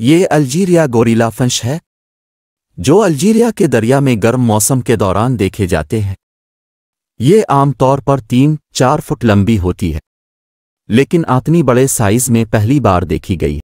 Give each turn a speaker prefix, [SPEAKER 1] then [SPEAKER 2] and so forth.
[SPEAKER 1] ये अल्जीरिया गोरीला फंश है जो अल्जीरिया के दरिया में गर्म मौसम के दौरान देखे जाते हैं ये आमतौर पर तीन चार फुट लंबी होती है लेकिन आतनी बड़े साइज में पहली बार देखी गई